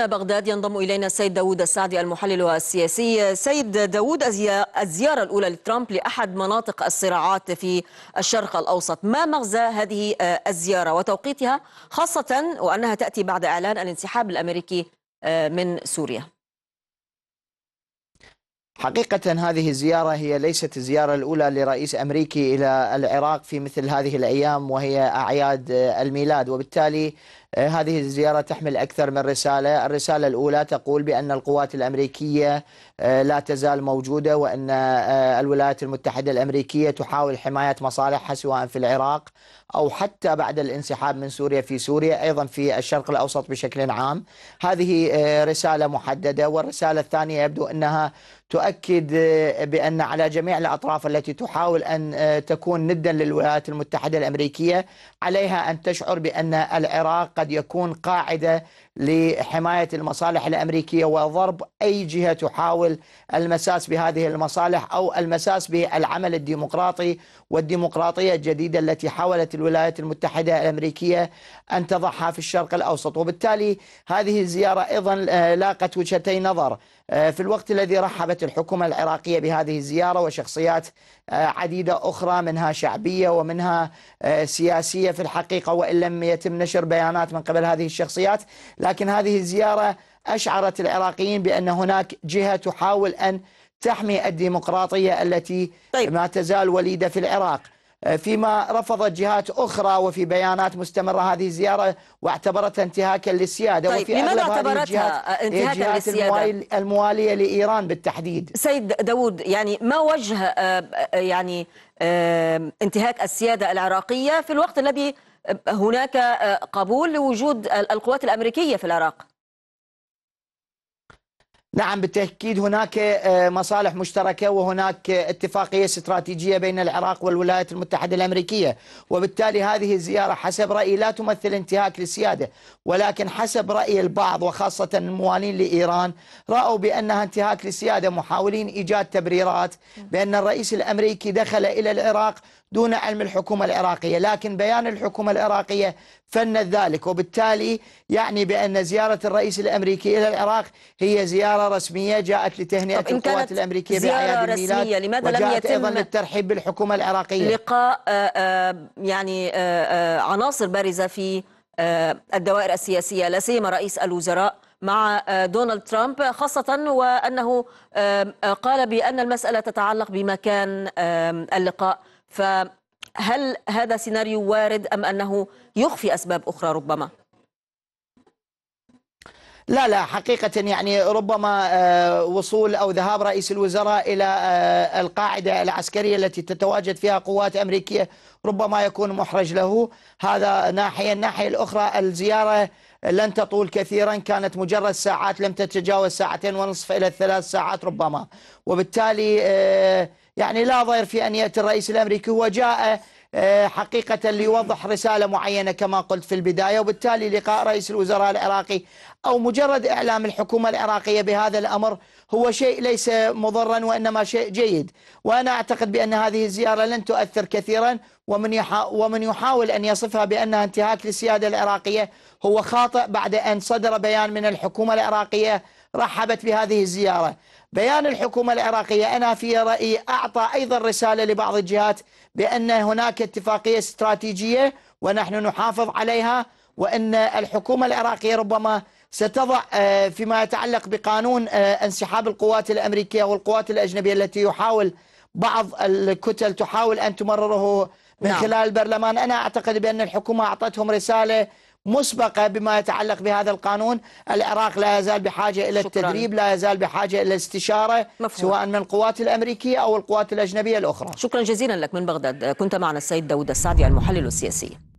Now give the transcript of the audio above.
بغداد ينضم إلينا السيد داود السعدي المحلل السياسي سيد داود الزيارة الأولى لترامب لأحد مناطق الصراعات في الشرق الأوسط ما مغزى هذه آه، الزيارة وتوقيتها خاصة وأنها تأتي بعد إعلان الانسحاب الأمريكي آه، من سوريا حقيقة هذه الزيارة هي ليست الزيارة الأولى لرئيس أمريكي إلى العراق في مثل هذه الأيام وهي أعياد آه، الميلاد وبالتالي آه، هذه الزيارة تحمل أكثر من رسالة الرسالة الأولى تقول بأن القوات الأمريكية آه، لا تزال موجودة وأن آه، الولايات المتحدة الأمريكية تحاول حماية مصالحها سواء في العراق أو حتى بعد الانسحاب من سوريا في سوريا أيضا في الشرق الأوسط بشكل عام هذه رسالة محددة والرسالة الثانية يبدو أنها تؤكد بأن على جميع الأطراف التي تحاول أن تكون ندا للولايات المتحدة الأمريكية عليها أن تشعر بأن العراق قد يكون قاعدة لحماية المصالح الأمريكية وضرب أي جهة تحاول المساس بهذه المصالح أو المساس بالعمل الديمقراطي والديمقراطية الجديدة التي حاولت الولايات المتحدة الأمريكية أن تضعها في الشرق الأوسط وبالتالي هذه الزيارة أيضا آه، لاقت وجهتي نظر آه، في الوقت الذي رحبت الحكومة العراقية بهذه الزيارة وشخصيات آه، عديدة أخرى منها شعبية ومنها سياسية في الحقيقة وإن لم يتم نشر بيانات من قبل هذه الشخصيات لكن هذه الزيارة أشعرت العراقيين بأن هناك جهة تحاول أن تحمي الديمقراطية التي طيب. ما تزال وليدة في العراق آه، فيما رفضت جهات أخرى وفي بيانات مستمرة هذه الزيارة واعتبرتها انتهاكا للسيادة طيب وفي لماذا اعتبرتها آه، آه، انتهاكا للسيادة؟ الموالية لإيران بالتحديد سيد داود يعني ما وجه يعني انتهاك السيادة العراقية في الوقت الذي هناك آه، قبول لوجود القوات الأمريكية في العراق نعم بالتأكيد هناك آه، مصالح مشتركة وهناك اتفاقية استراتيجية بين العراق والولايات المتحدة الأمريكية وبالتالي هذه الزيارة حسب رأيي لا تمثل انتهاك للسيادة ولكن حسب رأي البعض وخاصة الموالين لإيران رأوا بأنها انتهاك للسيادة محاولين إيجاد تبريرات بأن الرئيس الأمريكي دخل إلى العراق دون علم الحكومة العراقية لكن بيان الحكومة العراقية فند ذلك وبالتالي يعني بأن زيارة الرئيس الأمريكي إلى العراق هي زيارة رسمية جاءت لتهنئة القوات الأمريكية بأعياد الميلاد لماذا وجاءت لم يتم أيضا للترحيب بالحكومة العراقية لقاء آه، آه، يعني آه، عناصر بارزة في الدوائر السياسية لا سيما رئيس الوزراء مع دونالد ترامب خاصة وأنه قال بأن المسألة تتعلق بمكان اللقاء فهل هذا سيناريو وارد أم أنه يخفي أسباب أخرى ربما؟ لا لا حقيقة يعني ربما آه، وصول أو ذهاب رئيس الوزراء إلى آه، القاعدة العسكرية التي تتواجد فيها قوات أمريكية ربما يكون محرج له هذا ناحية الناحية الأخرى الزيارة لن تطول كثيرا كانت مجرد ساعات لم تتجاوز ساعتين ونصف إلى ثلاث ساعات ربما وبالتالي آه، يعني لا ضير في أن يأتي الرئيس الأمريكي وجاء آه، حقيقة ليوضح رسالة معينة كما قلت في البداية وبالتالي لقاء رئيس الوزراء العراقي أو مجرد إعلام الحكومة العراقية بهذا الأمر هو شيء ليس مضرا وإنما شيء جيد وأنا أعتقد بأن هذه الزيارة لن تؤثر كثيرا ومن ومن يحاول أن يصفها بأنها انتهاك للسيادة العراقية هو خاطئ بعد أن صدر بيان من الحكومة العراقية رحبت بهذه الزيارة بيان الحكومة العراقية أنا في رأيي أعطى أيضا رسالة لبعض الجهات بأن هناك اتفاقية استراتيجية ونحن نحافظ عليها وأن الحكومة العراقية ربما ستضع آه، فيما يتعلق بقانون آه، انسحاب القوات الأمريكية والقوات الأجنبية التي يحاول بعض الكتل تحاول أن تمرره من نعم. خلال البرلمان أنا أعتقد بأن الحكومة أعطتهم رسالة مسبقة بما يتعلق بهذا القانون العراق لا يزال بحاجة إلى شكرا. التدريب لا يزال بحاجة إلى الاستشارة مفهوم. سواء من القوات الأمريكية أو القوات الأجنبية الأخرى شكرا جزيلا لك من بغداد كنت معنا السيد داود السعدي المحلل السياسي